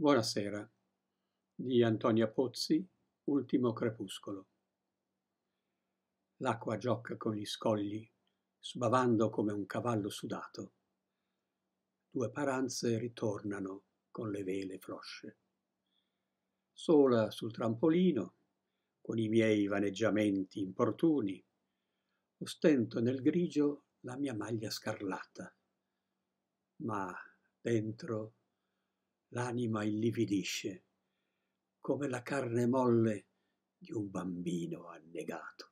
Buonasera di Antonia Pozzi, Ultimo crepuscolo. L'acqua gioca con gli scogli, sbavando come un cavallo sudato. Due paranze ritornano con le vele flosce. Sola sul trampolino, con i miei vaneggiamenti importuni, ostento nel grigio la mia maglia scarlatta. Ma dentro l'anima illividisce come la carne molle di un bambino annegato.